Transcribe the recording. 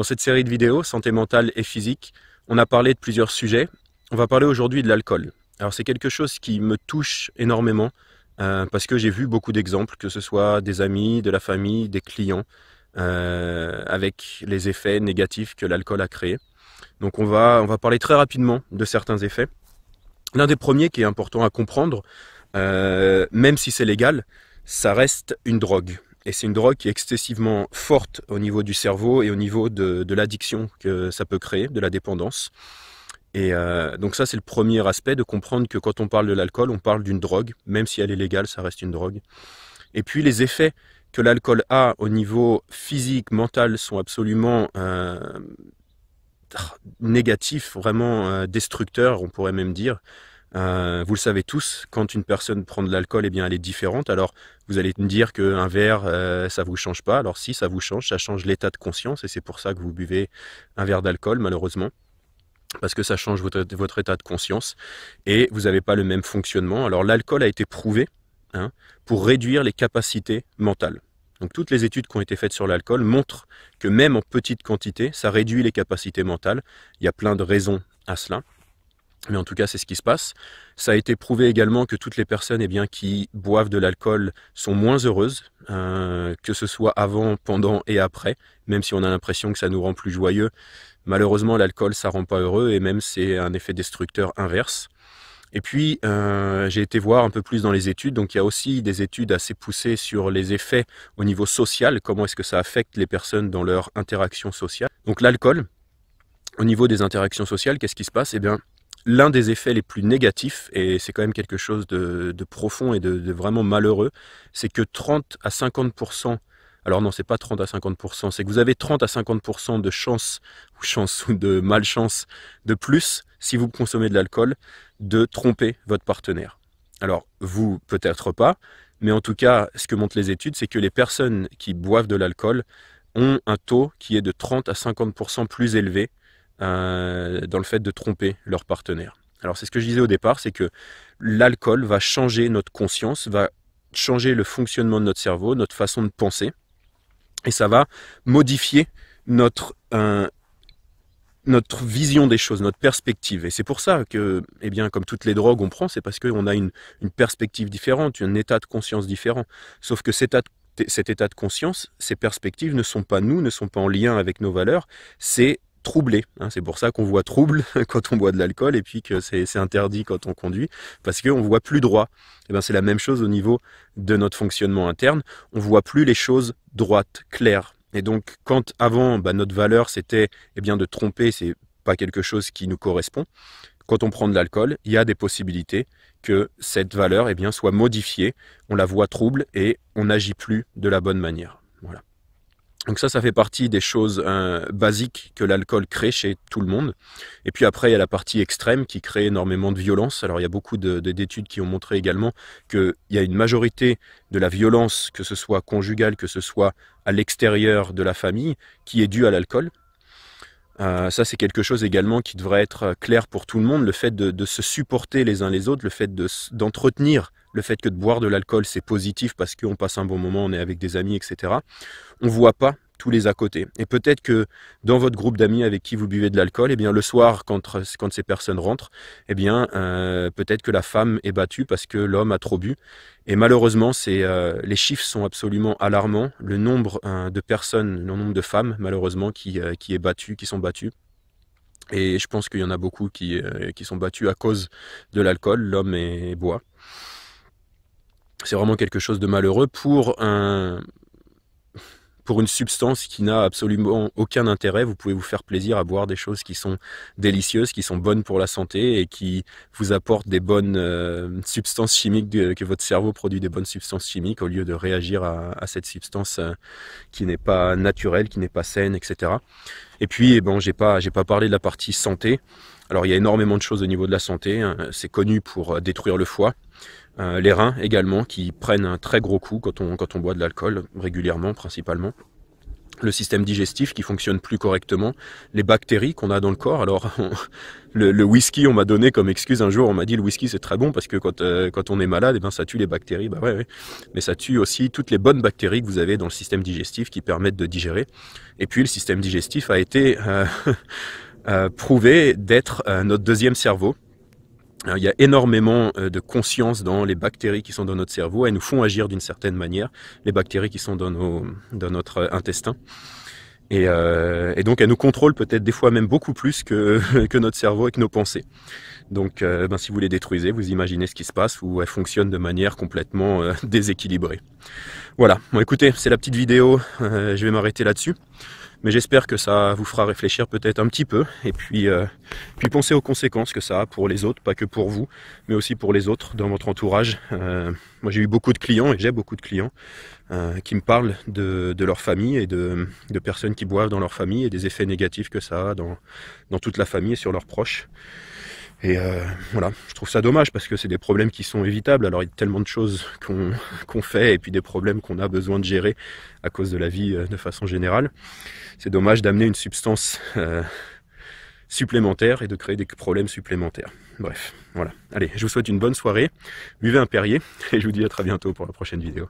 Dans cette série de vidéos, santé mentale et physique, on a parlé de plusieurs sujets. On va parler aujourd'hui de l'alcool. Alors c'est quelque chose qui me touche énormément euh, parce que j'ai vu beaucoup d'exemples, que ce soit des amis, de la famille, des clients, euh, avec les effets négatifs que l'alcool a créés. Donc on va, on va parler très rapidement de certains effets. L'un des premiers qui est important à comprendre, euh, même si c'est légal, ça reste une drogue et c'est une drogue qui est excessivement forte au niveau du cerveau et au niveau de, l'addiction que ça peut créer, de la dépendance. Et euh, donc ça, c'est le premier aspect de comprendre que quand on parle de l'alcool, on parle d'une drogue, même si elle est légale, ça reste une drogue. Et puis les effets que l'alcool a au niveau physique, mental, sont absolument euh, ah, négatifs, vraiment euh, destructeurs, on pourrait même dire. Euh, vous le savez tous, quand une personne prend de l'alcool, eh bien, elle est différente. Alors, vous allez me dire qu'un verre, ça euh, ça vous change pas. Alors, si ça vous change, ça change l'état de conscience et c'est pour ça que vous buvez un verre d'alcool, malheureusement. Parce que ça change votre, état de conscience et vous n'avez pas le même fonctionnement. Alors, l'alcool a été prouvé hein, pour réduire les capacités mentales. Donc toutes les études qui ont été faites sur l'alcool montrent que même en petite quantité, ça réduit les capacités mentales. Il y a plein de raisons à cela. Mais en tout cas, c'est ce qui se passe. Ça a été prouvé également que toutes les personnes eh bien, qui boivent de l'alcool sont moins heureuses, euh, que ce soit avant, pendant et après, même si on a l'impression que ça nous rend plus joyeux. Malheureusement, l'alcool, ça rend pas heureux et même c'est un effet destructeur inverse. Et puis, euh, j'ai été voir un peu plus dans les études, donc il y a aussi des études assez poussées sur les effets au niveau social, comment est-ce que ça affecte les personnes dans leur interaction sociale. Donc l'alcool, au niveau des interactions sociales, qu'est-ce qui se passe Eh bien, l'un des effets les plus négatifs, et c'est quand même quelque chose de, profond et de, vraiment malheureux, c'est que 30 à 50%, alors non, c'est pas 30 à 50%, c'est que vous avez 30 à 50% de chance, ou chance, ou de malchance de plus, si vous consommez de l'alcool, de tromper votre partenaire. Alors, vous, peut-être pas, mais en tout cas, ce que montrent les études, c'est que les personnes qui boivent de l'alcool ont un taux qui est de 30 à 50% plus élevé euh, dans le fait de tromper leur partenaire. Alors c'est ce que je disais au départ, c'est que l'alcool va changer notre conscience, va changer le fonctionnement de notre cerveau, notre façon de penser, et ça va modifier notre, euh, notre vision des choses, notre perspective. Et c'est pour ça que, eh bien, comme toutes les drogues, on prend, c'est parce qu'on a une, perspective différente, un état de conscience différent. Sauf que cet état de conscience, ces perspectives ne sont pas nous, ne sont pas en lien avec nos valeurs, c'est troublé. Hein. C'est pour ça qu'on voit trouble quand on boit de l'alcool et puis que c'est interdit quand on conduit, parce qu'on voit plus droit. Et eh ben c'est la même chose au niveau de notre fonctionnement interne. On voit plus les choses droites, claires. Et donc, quand avant, bah, notre valeur c'était eh bien de tromper, c'est pas quelque chose qui nous correspond. Quand on prend de l'alcool, il y a des possibilités que cette valeur eh bien, soit modifiée, on la voit trouble et on n'agit plus de la bonne manière. Donc ça, ça fait partie des choses euh, basiques que l'alcool crée chez tout le monde. Et puis après, il y a la partie extrême qui crée énormément de violence. Alors il y a beaucoup d'études qui ont montré également qu'il y a une majorité de la violence, que ce soit conjugale, que ce soit à l'extérieur de la famille, qui est due à l'alcool. Euh, ça, c'est quelque chose également qui devrait être clair pour tout le monde, le fait de, se supporter les uns les autres, le fait d'entretenir le fait que de boire de l'alcool, c'est positif parce qu'on passe un bon moment, on est avec des amis, etc. On ne voit pas tous les à côté. Et peut-être que dans votre groupe d'amis avec qui vous buvez de l'alcool, et eh bien le soir, quand, quand ces personnes rentrent, eh bien euh, peut-être que la femme est battue parce que l'homme a trop bu. Et malheureusement, c'est euh, les chiffres sont absolument alarmants. Le nombre hein, de personnes, le nombre de femmes, malheureusement, qui, euh, qui est battue, qui sont battues. Et je pense qu'il y en a beaucoup qui, qui sont battues à cause de l'alcool. L'homme est, boit c'est vraiment quelque chose de malheureux pour un pour une substance qui n'a absolument aucun intérêt, vous pouvez vous faire plaisir à boire des choses qui sont délicieuses, qui sont bonnes pour la santé et qui vous apportent des bonnes euh, substances chimiques, euh, que votre cerveau produit des bonnes substances chimiques au lieu de réagir à, cette substance euh, qui n'est pas naturelle, qui n'est pas saine, etc. Et puis, eh bon, j'ai pas, j'ai pas parlé de la partie santé. Alors il y a énormément de choses au niveau de la santé, hein. c'est connu pour euh, détruire le foie, euh, les reins également qui prennent un très gros coup quand on, quand on boit de l'alcool, régulièrement principalement le système digestif qui fonctionne plus correctement, les bactéries qu'on a dans le corps. Alors, le, whisky, on m'a donné comme excuse un jour, on m'a dit le whisky c'est très bon parce que quand, euh, quand on est malade, eh ben, ça tue les bactéries. Bah ouais, ouais, Mais ça tue aussi toutes les bonnes bactéries que vous avez dans le système digestif qui permettent de digérer. Et puis, le système digestif a été euh, Euh, prouver d'être euh, notre deuxième cerveau. Euh, il y a énormément de conscience dans les bactéries qui sont dans notre cerveau. Elles nous font agir d'une certaine manière, les bactéries qui sont dans, notre intestin. Et, donc, elles nous contrôlent peut-être des fois même beaucoup plus que, notre cerveau et que nos pensées. Donc, ben, si vous les détruisez, vous imaginez ce qui se passe où elles fonctionnent de manière complètement déséquilibrée. Voilà. Bon, écoutez, c'est la petite vidéo. je vais m'arrêter là-dessus. Mais j'espère que ça vous fera réfléchir peut-être un petit peu et puis, euh, puis pensez aux conséquences que ça a pour les autres, pas que pour vous, mais aussi pour les autres dans votre entourage. Euh, moi j'ai eu beaucoup de clients et j'ai beaucoup de clients euh, qui me parlent de, de leur famille et de, de, personnes qui boivent dans leur famille et des effets négatifs que ça a dans, dans toute la famille et sur leurs proches. Et euh, voilà, je trouve ça dommage parce que c'est des problèmes qui sont évitables. Alors il y a tellement de choses qu'on fait et puis des problèmes qu'on a besoin de gérer à cause de la vie euh, de façon générale. C'est dommage d'amener une substance euh, supplémentaire et de créer des problèmes supplémentaires. Bref, voilà. Allez, je vous souhaite une bonne soirée, buvez un Perrier et je vous dis à très bientôt pour la prochaine vidéo.